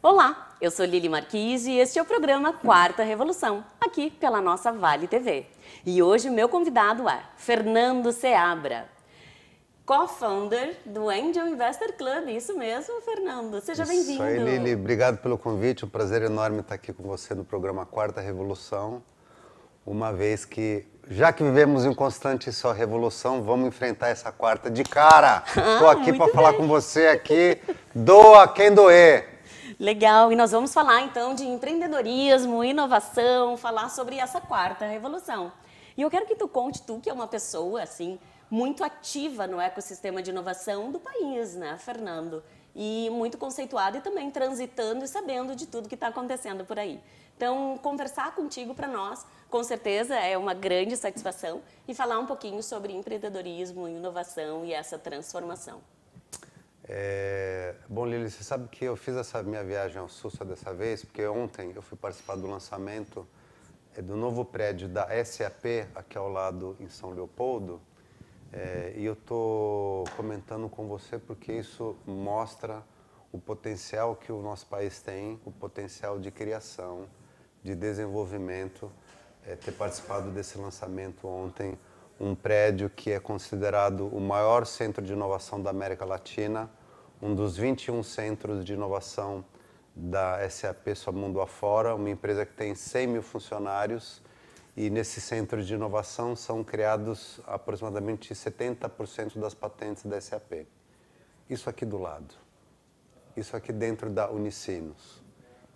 Olá, eu sou Lili Marquise e este é o programa Quarta Revolução, aqui pela nossa Vale TV. E hoje o meu convidado é Fernando Seabra, co-founder do Angel Investor Club. Isso mesmo, Fernando. Seja bem-vindo. Isso aí, Lili. Obrigado pelo convite. Um prazer enorme estar aqui com você no programa Quarta Revolução. Uma vez que, já que vivemos em constante só revolução, vamos enfrentar essa quarta de cara. Estou ah, aqui para falar com você aqui. Doa quem doer. Legal, e nós vamos falar então de empreendedorismo, inovação, falar sobre essa quarta revolução. E eu quero que tu conte, tu que é uma pessoa assim, muito ativa no ecossistema de inovação do país, né, Fernando? E muito conceituada e também transitando e sabendo de tudo que está acontecendo por aí. Então, conversar contigo para nós, com certeza, é uma grande satisfação e falar um pouquinho sobre empreendedorismo, inovação e essa transformação. É... Bom, Lili, você sabe que eu fiz essa minha viagem ao Sussa dessa vez, porque ontem eu fui participar do lançamento é, do novo prédio da SAP, aqui ao lado em São Leopoldo, é, e eu estou comentando com você porque isso mostra o potencial que o nosso país tem, o potencial de criação, de desenvolvimento. É, ter participado desse lançamento ontem, um prédio que é considerado o maior centro de inovação da América Latina, um dos 21 centros de inovação da SAP Sua Mundo Afora, uma empresa que tem 100 mil funcionários e nesse centro de inovação são criados aproximadamente 70% das patentes da SAP. Isso aqui do lado. Isso aqui dentro da Unicinos.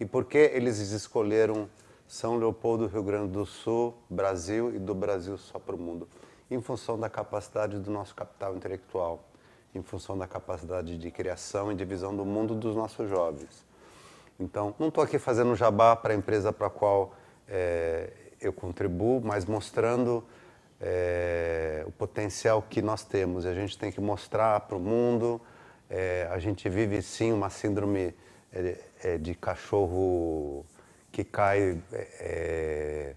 E por que eles escolheram São Leopoldo, Rio Grande do Sul, Brasil e do Brasil só para o mundo? Em função da capacidade do nosso capital intelectual, em função da capacidade de criação e divisão do mundo dos nossos jovens. Então, não estou aqui fazendo jabá para a empresa para a qual é, eu contribuo, mas mostrando é, o potencial que nós temos. A gente tem que mostrar para o mundo. É, a gente vive sim uma síndrome eh, de cachorro que cai é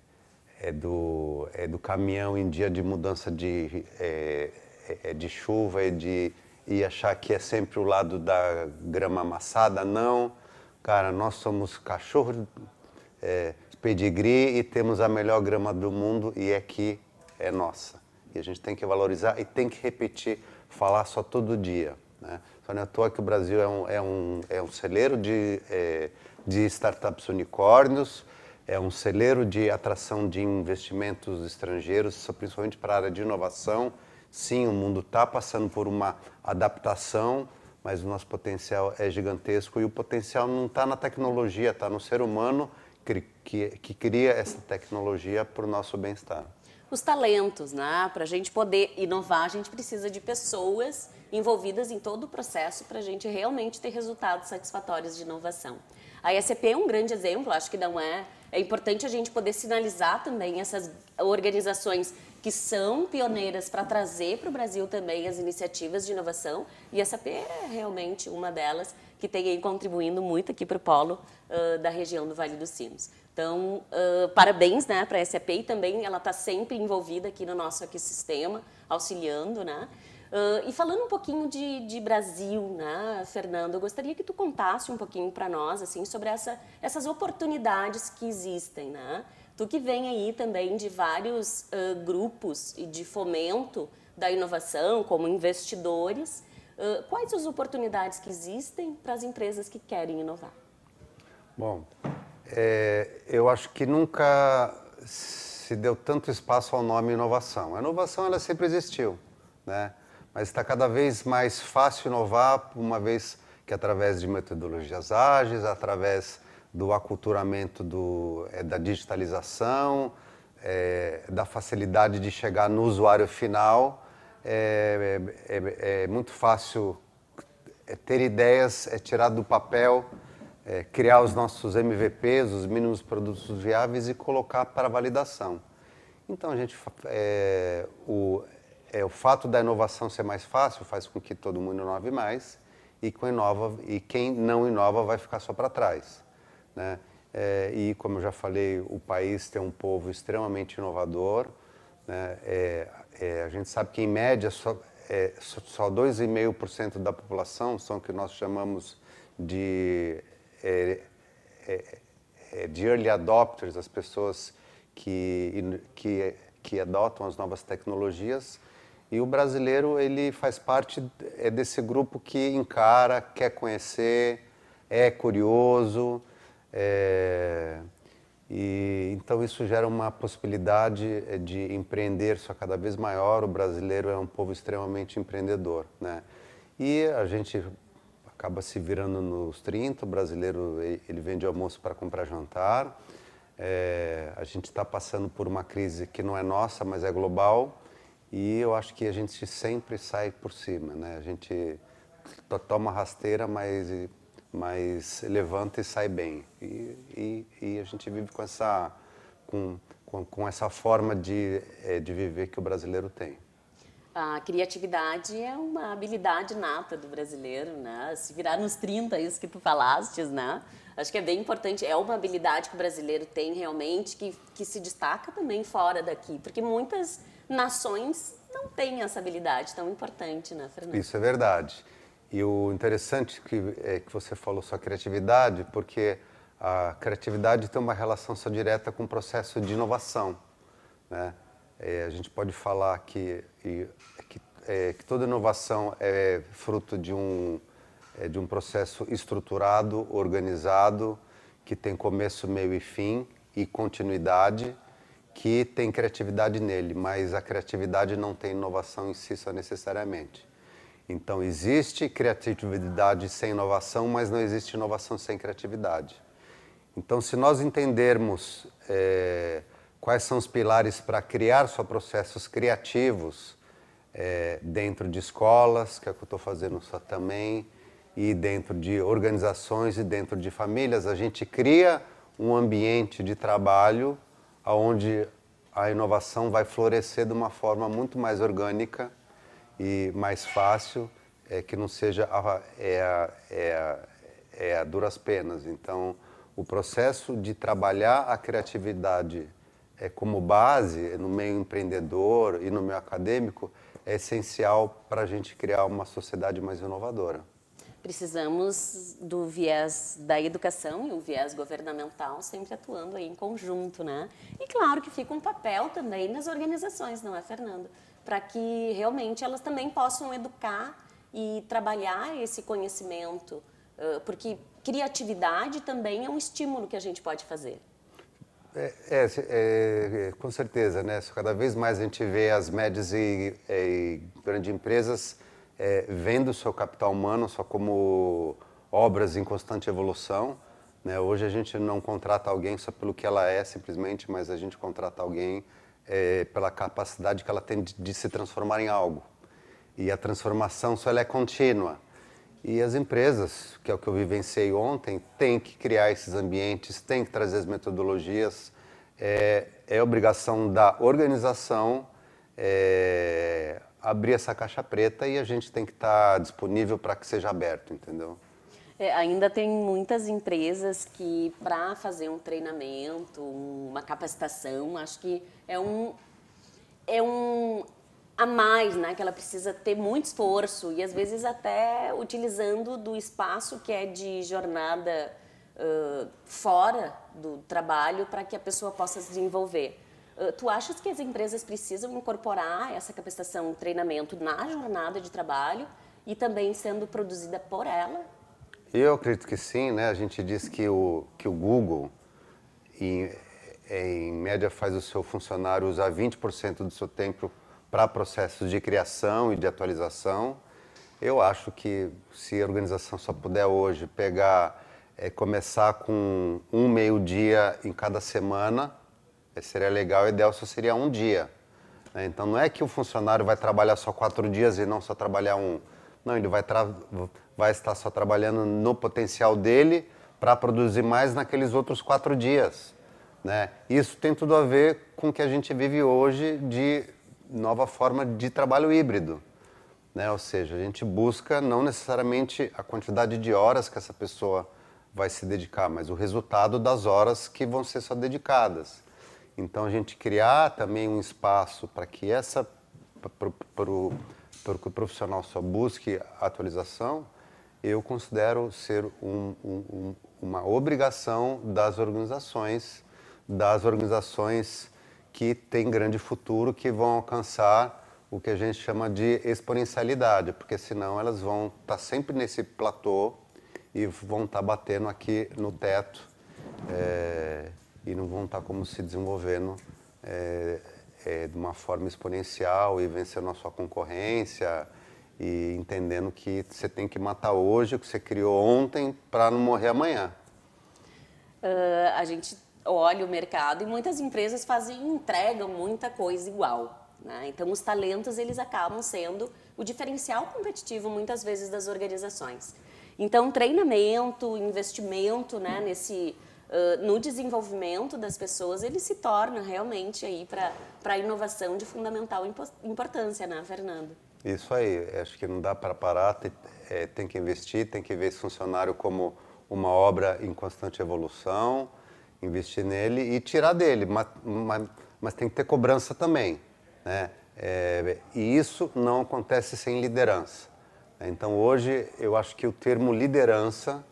do, é do caminhão em dia de mudança de, é, é de chuva e, de, e achar que é sempre o lado da grama amassada. Não, cara, nós somos cachorro. É, pedigree e temos a melhor grama do mundo e é que é nossa. E a gente tem que valorizar e tem que repetir, falar só todo dia. Né? Só não é à toa que o Brasil é um, é um, é um celeiro de, é, de startups unicórnios, é um celeiro de atração de investimentos estrangeiros, principalmente para a área de inovação. Sim, o mundo está passando por uma adaptação, mas o nosso potencial é gigantesco e o potencial não está na tecnologia, está no ser humano que, que cria essa tecnologia para o nosso bem-estar. Os talentos, né? Para a gente poder inovar, a gente precisa de pessoas envolvidas em todo o processo para a gente realmente ter resultados satisfatórios de inovação. A ISP é um grande exemplo, acho que não é. É importante a gente poder sinalizar também essas organizações que são pioneiras para trazer para o Brasil também as iniciativas de inovação. E a SAP é realmente uma delas que tem aí contribuindo muito aqui para o polo uh, da região do Vale dos Sinos. Então, uh, parabéns né, para a SAP e também ela está sempre envolvida aqui no nosso ecossistema, auxiliando, né? Uh, e falando um pouquinho de, de, Brasil, né, Fernando, eu gostaria que tu contasse um pouquinho para nós, assim, sobre essa, essas oportunidades que existem, né? Tu que vem aí também de vários uh, grupos de fomento da inovação, como investidores, quais as oportunidades que existem para as empresas que querem inovar? Bom, é, eu acho que nunca se deu tanto espaço ao nome inovação. A inovação ela sempre existiu, né? mas está cada vez mais fácil inovar, uma vez que através de metodologias ágeis, através do aculturamento do, é, da digitalização, é, da facilidade de chegar no usuário final, é, é, é, é muito fácil ter ideias, é tirar do papel, é, criar os nossos MVPs, os mínimos produtos viáveis e colocar para validação. Então, a gente, é, o, o fato da inovação ser mais fácil faz com que todo mundo inove mais e, com inova, e quem não inova vai ficar só para trás. Né? É, e, como eu já falei, o país tem um povo extremamente inovador, né? é, é, a gente sabe que, em média, só, é, só, 2,5% da população são o que nós chamamos de, é, é, é de early adopters, as pessoas que, que, que adotam as novas tecnologias. E o brasileiro ele faz parte é, desse grupo que encara, quer conhecer, é curioso. É... E, então isso gera uma possibilidade eh, de empreender só cada vez maior. O brasileiro é um povo extremamente empreendedor, né? E a gente acaba se virando nos 30, o brasileiro ele vende almoço para comprar jantar. É, a gente está passando por uma crise que não é nossa, mas é global. E eu acho que a gente sempre sai por cima, né? A gente toma rasteira, mas mas levanta e sai bem. E, e, e a gente vive com essa, com, com, com essa forma de, é, de viver que o brasileiro tem. A criatividade é uma habilidade nata do brasileiro, né? Se virar nos 30, isso que tu falaste, né? Acho que é bem importante, é uma habilidade que o brasileiro tem realmente, que, que se destaca também fora daqui, porque muitas nações não têm essa habilidade tão importante, né, Fernando? Isso é verdade. E o interessante que, é que você falou sua criatividade, porque a criatividade tem uma relação só direta com o processo de inovação. Né? É, a gente pode falar que, e, que, é, que, toda inovação é fruto de um, é, de um processo estruturado, organizado, que tem começo, meio e fim, e continuidade, que tem criatividade nele, mas a criatividade não tem inovação em si só necessariamente. Então, existe criatividade sem inovação, mas não existe inovação sem criatividade. Então, se nós entendermos é, quais são os pilares para criar só processos criativos é, dentro de escolas, que é o que eu estou fazendo só também, e dentro de organizações e dentro de famílias, a gente cria um ambiente de trabalho onde a inovação vai florescer de uma forma muito mais orgânica e mais fácil, é, que não seja a, é, a, é, a, é a duras penas. Então, o processo de trabalhar a criatividade é, como base no meio empreendedor e no meio acadêmico é essencial para a gente criar uma sociedade mais inovadora precisamos do viés da educação e o viés governamental sempre atuando aí em conjunto, né? E claro que fica um papel também nas organizações, não é, Fernando? Para que realmente elas também possam educar e trabalhar esse conhecimento, porque criatividade também é um estímulo que a gente pode fazer. É, é, é, é com certeza, né? Cada vez mais a gente vê as médias e, e grandes empresas é, vendo o seu capital humano só como obras em constante evolução. Né? Hoje a gente não contrata alguém só pelo que ela é simplesmente, mas a gente contrata alguém é, pela capacidade que ela tem de, de, se transformar em algo. E a transformação só é contínua. E as empresas, que é o que eu vivenciei ontem, têm que criar esses ambientes, têm que trazer as metodologias. É, é obrigação da organização é, abrir essa caixa preta e a gente tem que estar tá disponível para que seja aberto, entendeu? É, ainda tem muitas empresas que, para fazer um treinamento, uma capacitação, acho que é um, é um a mais, né? Que ela precisa ter muito esforço e às vezes até utilizando do espaço que é de jornada uh, fora do trabalho para que a pessoa possa se desenvolver. Ah, tu achas que as empresas precisam incorporar essa capacitação, treinamento na jornada de trabalho e também sendo produzida por ela? Eu acredito que sim, né? A gente diz que o, que o Google, em, em média, faz o seu funcionário usar 20% do seu tempo para processos de criação e de atualização. Eu acho que se a organização só puder hoje pegar, é, começar com um meio-dia em cada semana, é, seria legal, o ideal só seria um dia. Né? Então não é que o funcionário vai trabalhar só quatro dias e não só trabalhar um. Não, ele vai, vai estar só trabalhando no potencial dele para produzir mais naqueles outros quatro dias. Né? Isso tem tudo a ver com o que a gente vive hoje de nova forma de trabalho híbrido. Né? Ou seja, a gente busca não necessariamente a quantidade de horas que essa pessoa vai se dedicar, mas o resultado das horas que vão ser só dedicadas. Então, a gente criar também um espaço para que essa, para o profissional só busque atualização, eu considero ser um, um, uma obrigação das organizações, das organizações que têm grande futuro, que vão alcançar o que a gente chama de exponencialidade, porque senão elas vão estar tá sempre nesse platô e vão estar tá batendo aqui no teto. É e não vão estar como se desenvolvendo é, é, de uma forma exponencial e vencendo a sua concorrência e entendendo que você tem que matar hoje o que você criou ontem para não morrer amanhã. Uh, a gente olha o mercado e muitas empresas fazem entregam muita coisa igual. Né? Então os talentos eles acabam sendo o diferencial competitivo muitas vezes das organizações. Então treinamento, investimento né, nesse no desenvolvimento das pessoas, ele se torna realmente aí para a inovação de fundamental importância, né, Fernando? Isso aí, acho que não dá para parar, tem, é, tem que investir, tem que ver esse funcionário como uma obra em constante evolução, investir nele e tirar dele, mas, mas, mas tem que ter cobrança também, né? É, e isso não acontece sem liderança. Então hoje eu acho que o termo liderança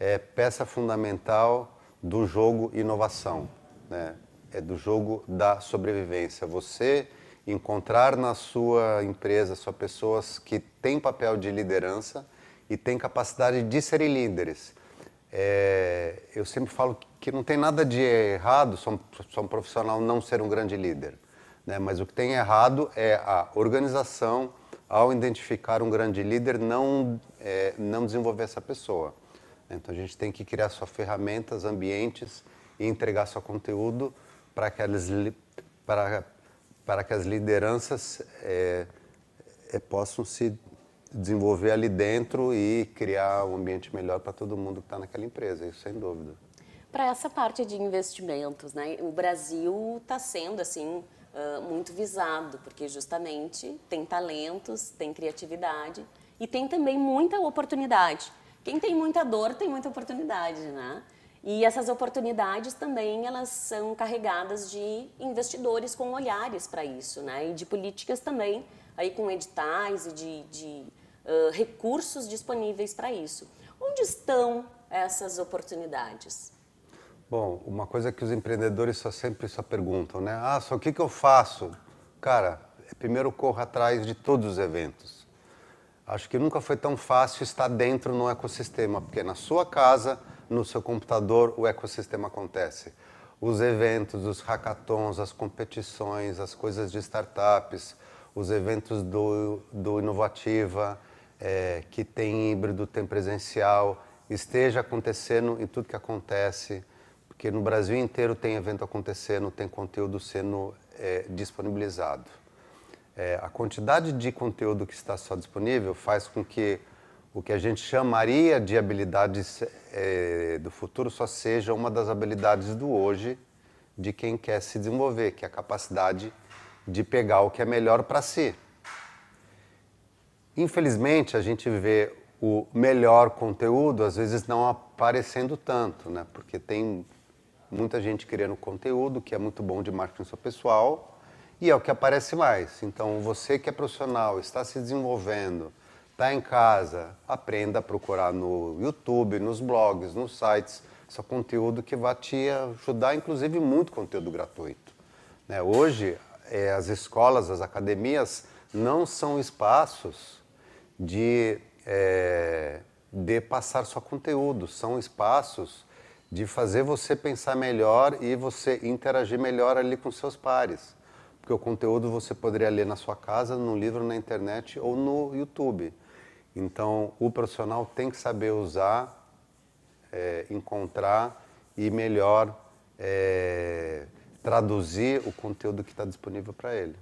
é peça fundamental do jogo inovação, né? é do jogo da sobrevivência. Você encontrar na sua empresa só pessoas que têm papel de liderança e têm capacidade de serem líderes. É, eu sempre falo que não tem nada de errado só um, só um profissional não ser um grande líder, né? mas o que tem errado é a organização, ao identificar um grande líder, não, é, não desenvolver essa pessoa. Então a gente tem que criar só ferramentas, ambientes e entregar só conteúdo para que, para, para que as lideranças é, é, possam se desenvolver ali dentro e criar um ambiente melhor para todo mundo que está naquela empresa, isso sem dúvida. Para essa parte de investimentos, né? o Brasil está sendo assim muito visado, porque justamente tem talentos, tem criatividade e tem também muita oportunidade quem tem muita dor tem muita oportunidade, né? E essas oportunidades também elas são carregadas de investidores com olhares para isso, né? E de políticas também, aí com editais e de, de uh, recursos disponíveis para isso. Onde estão essas oportunidades? Bom, uma coisa que os empreendedores só sempre só perguntam, né? Ah, só o que, que eu faço? Cara, é primeiro corra atrás de todos os eventos Acho que nunca foi tão fácil estar dentro no ecossistema, porque na sua casa, no seu computador, o ecossistema acontece. Os eventos, os hackathons, as competições, as coisas de startups, os eventos do, do Inovativa, é, que tem híbrido, tem presencial, esteja acontecendo em tudo que acontece, porque no Brasil inteiro tem evento acontecendo, tem conteúdo sendo é, disponibilizado é, a quantidade de conteúdo que está só disponível faz com que o que a gente chamaria de habilidades é, do futuro só seja uma das habilidades do hoje de quem quer se desenvolver, que é a capacidade de pegar o que é melhor para si. Infelizmente, a gente vê o melhor conteúdo às vezes não aparecendo tanto, né? Porque tem muita gente criando conteúdo que é muito bom de marketing pessoal, e é o que aparece mais. Então, você que é profissional, está se desenvolvendo, está em casa, aprenda a procurar no YouTube, nos blogs, nos sites, esse é conteúdo que vai te ajudar, inclusive, muito conteúdo gratuito. Né? Hoje, é, as escolas, as academias, não são espaços de, é, de passar só conteúdo, são espaços de fazer você pensar melhor e você interagir melhor ali com seus pares. Porque o conteúdo você poderia ler na sua casa, num livro, na internet ou no YouTube. Então, o profissional tem que saber usar, é, encontrar e melhor é, traduzir o conteúdo que está disponível para ele.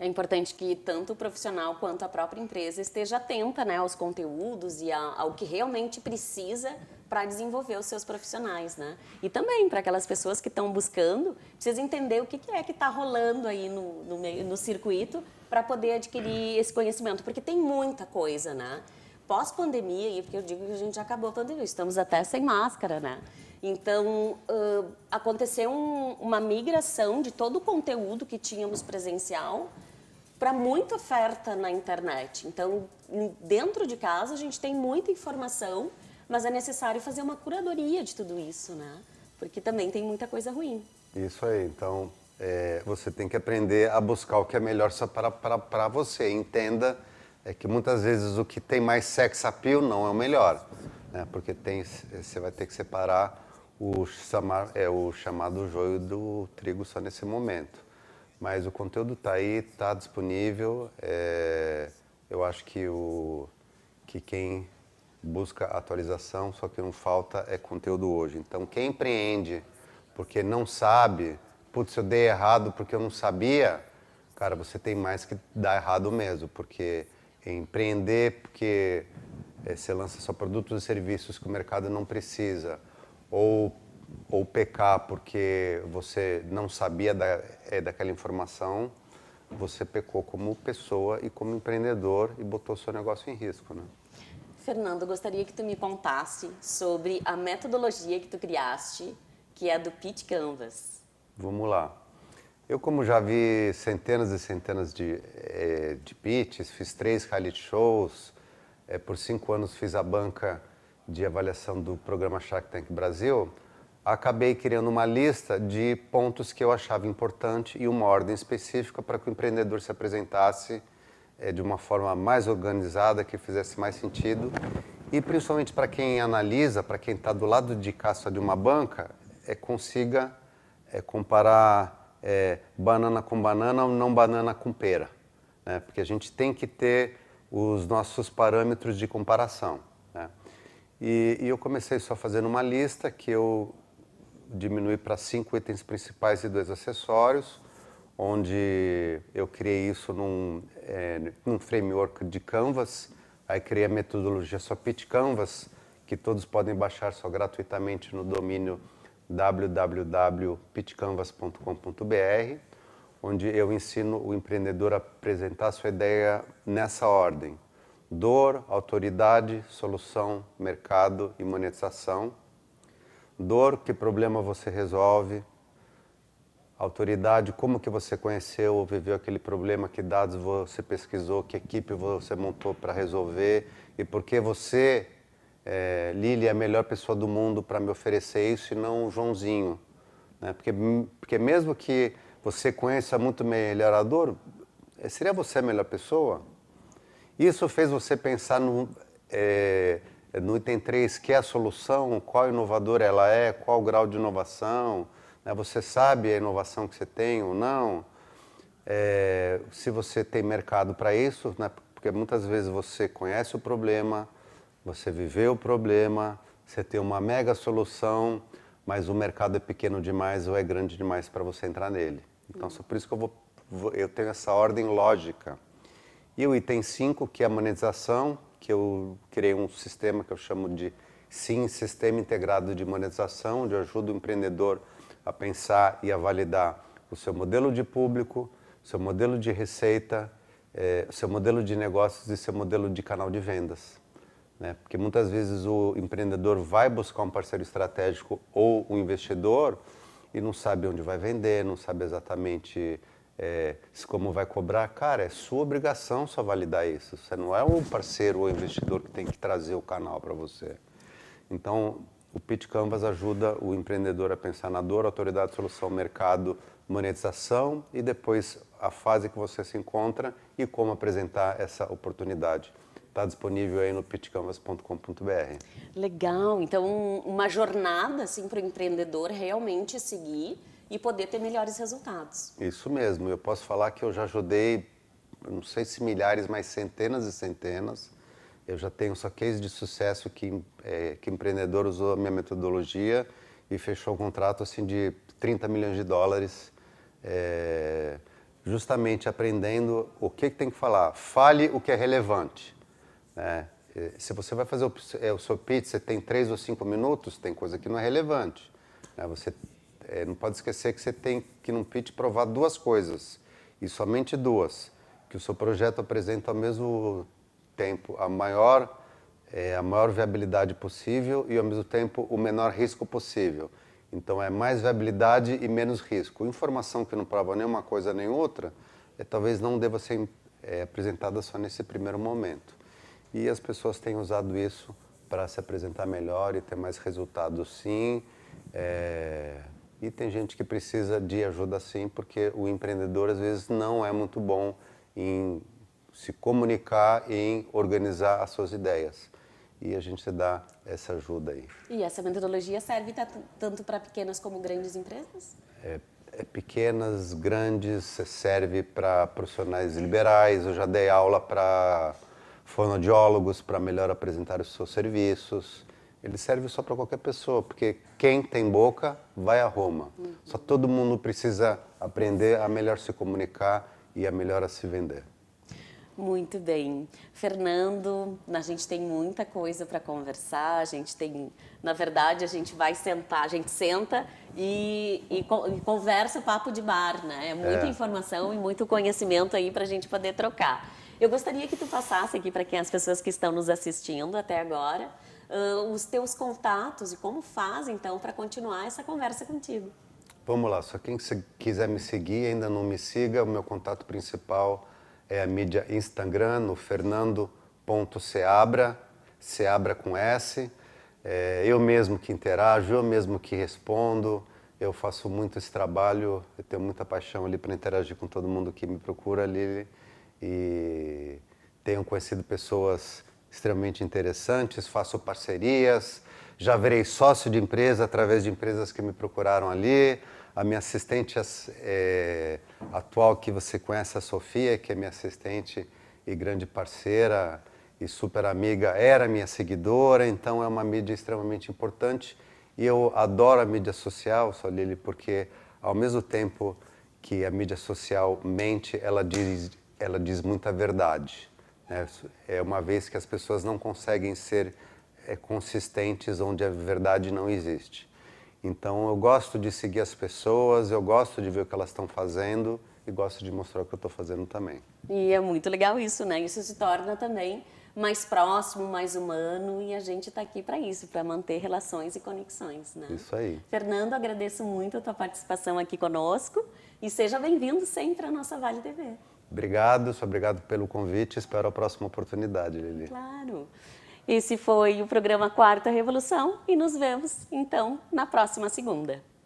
É importante que tanto o profissional quanto a própria empresa esteja atenta né, aos conteúdos e ao que realmente precisa para desenvolver os seus profissionais, né? E também para aquelas pessoas que estão buscando, precisa entender o que, que é que está rolando aí no, no, meio, no circuito para poder adquirir esse conhecimento, porque tem muita coisa, né? Pós-pandemia, porque eu digo que a gente já acabou a pandemia, estamos até sem máscara, né? Então, uh, aconteceu um, uma migração de todo o conteúdo que tínhamos presencial para muita oferta na internet. Então, dentro de casa, a gente tem muita informação mas é necessário fazer uma curadoria de tudo isso, né? Porque também tem muita coisa ruim. Isso aí, então é, você tem que aprender a buscar o que é melhor só para você. Entenda é, que muitas vezes o que tem mais sex appeal não é o melhor, né? Porque tem, você vai ter que separar o, chamar, é, o chamado joio do trigo só nesse momento. Mas o conteúdo está aí, está disponível. É, eu acho que, o, que quem busca atualização, só que não falta é conteúdo hoje. Então, quem empreende porque não sabe, putz, eu dei errado porque eu não sabia, cara, você tem mais que dar errado mesmo, porque é empreender porque é, você lança só produtos e serviços que o mercado não precisa, ou, ou pecar porque você não sabia da, é, daquela informação, você pecou como pessoa e como empreendedor e botou seu negócio em risco, né? Fernando, gostaria que tu me contasse sobre a metodologia que tu criaste, que é do Pit Canvas. Vamos lá. Eu, como já vi centenas e centenas de, eh, de pitches, fiz três reality shows, eh, por cinco anos fiz a banca de avaliação do programa Shark Tank Brasil, acabei criando uma lista de pontos que eu achava importante e uma ordem específica para que o empreendedor se apresentasse é, de uma forma mais organizada, que fizesse mais sentido. E principalmente para quem analisa, para quem está do lado de caça de uma banca, é, consiga é, comparar é, banana com banana ou não banana com pera. Né? Porque a gente tem que ter os nossos parâmetros de comparação. Né? E, e eu comecei só fazendo uma lista que eu diminui para cinco itens principais e dois acessórios onde eu criei isso num, é, num framework de Canvas, aí criei a metodologia Sopit Canvas, que todos podem baixar só gratuitamente no domínio www.pitcanvas.com.br, onde eu ensino o empreendedor a apresentar sua ideia nessa ordem: dor, autoridade, solução, mercado e monetização. Dor, que problema você resolve? autoridade, como que você conheceu ou viveu aquele problema, que dados você pesquisou, que equipe você montou para resolver e por que você, é, Lili, é a melhor pessoa do mundo para me oferecer isso e não o Joãozinho. Né? Porque, porque mesmo que você conheça muito melhorador, eh, seria você a melhor pessoa? Isso fez você pensar no, é, eh, no item 3, que é a solução, qual inovador ela é, qual o grau de inovação, né? Você sabe a inovação que você tem ou não, é, se você tem mercado para isso, né? porque muitas vezes você conhece o problema, você viveu o problema, você tem uma mega solução, mas o mercado é pequeno demais ou é grande demais para você entrar nele. Então, só por isso que eu, vou, eu tenho essa ordem lógica. E o item 5, que é a monetização, que eu criei um sistema que eu chamo de SIM, Sistema Integrado de Monetização, onde eu ajudo o empreendedor a a pensar e a validar o seu modelo de público, seu modelo de receita, eh, seu modelo de negócios e seu modelo de canal de vendas. Né? Porque muitas vezes o empreendedor vai buscar um parceiro estratégico ou um investidor e não sabe onde vai vender, não sabe exatamente eh, como vai cobrar. Cara, é sua obrigação só validar isso. Você não é um parceiro ou investidor que tem que trazer o canal para você. Então, o Pitch Canvas ajuda o empreendedor a pensar na dor, autoridade, solução, mercado, monetização e depois a fase que você se encontra e como apresentar essa oportunidade. Está disponível aí no pitchcanvas.com.br. Legal, então uma jornada assim, para o empreendedor realmente seguir e poder ter melhores resultados. Isso mesmo, eu posso falar que eu já ajudei, não sei se milhares, mas centenas e centenas eu já tenho só case de sucesso que, é, que empreendedor usou a minha metodologia e fechou um contrato assim de 30 milhões de dólares, é, justamente aprendendo o que, que, tem que falar. Fale o que é relevante. Né? Se você vai fazer o, é, o seu pitch, você tem três ou cinco minutos, tem coisa que não é relevante. Né? Você é, não pode esquecer que você tem que num pitch provar duas coisas e somente duas, que o seu projeto apresenta o mesmo tempo a maior é, a maior viabilidade possível e ao mesmo tempo o menor risco possível. Então é mais viabilidade e menos risco. Informação que não prova nenhuma coisa nem outra, é, talvez não deva ser é, apresentada só nesse primeiro momento. E as pessoas têm usado isso para se apresentar melhor e ter mais resultados, sim. É... E tem gente que precisa de ajuda, sim, porque o empreendedor às vezes não é muito bom em se comunicar, em organizar as suas ideias. E a gente dá essa ajuda aí. E essa metodologia serve tanto para pequenas como grandes empresas? É, é pequenas, grandes, é, serve para profissionais liberais. Eu já dei aula para fonoaudiólogos para melhor apresentar os seus serviços. Ele serve só para qualquer pessoa, porque quem tem boca vai a Roma. Uhum. Só todo mundo precisa aprender a melhor se comunicar e a melhor a se vender. Muito bem. Fernando, a gente tem muita coisa para conversar, a gente tem, na verdade, a gente vai sentar, a gente senta e, e, e conversa papo de bar, né? É muita é. informação e muito conhecimento aí para a gente poder trocar. Eu gostaria que tu passasse aqui para quem as pessoas que estão nos assistindo até agora, uh, os teus contatos e como faz então para continuar essa conversa contigo. Vamos lá, só quem quiser me seguir ainda não me siga, o meu contato principal é a mídia Instagram, no fernando.seabra, seabra com S. É, eu mesmo que interajo, eu mesmo que respondo, eu faço muito esse trabalho, eu tenho muita paixão ali para interagir com todo mundo que me procura ali e tenho conhecido pessoas extremamente interessantes, faço parcerias, já virei sócio de empresa através de empresas que me procuraram ali a minha assistente é, atual que você conhece, a Sofia, que é minha assistente e grande parceira e super amiga, era minha seguidora, então é uma mídia extremamente importante. E eu adoro a mídia social, Solili, porque ao mesmo tempo que a mídia social mente, ela diz, ela diz muita verdade. Né? É uma vez que as pessoas não conseguem ser é, consistentes onde a verdade não existe. Então eu gosto de seguir as pessoas, eu gosto de ver o que elas estão fazendo e gosto de mostrar o que eu estou fazendo também. E é muito legal isso, né? Isso se torna também mais próximo, mais humano e a gente está aqui para isso, para manter relações e conexões, né? Isso aí. Fernando, agradeço muito a tua participação aqui conosco e seja bem-vindo sempre à nossa Vale TV. Obrigado, sou obrigado pelo convite. Espero a próxima oportunidade, Lili. Claro. Esse foi o programa Quarta Revolução e nos vemos então na próxima segunda.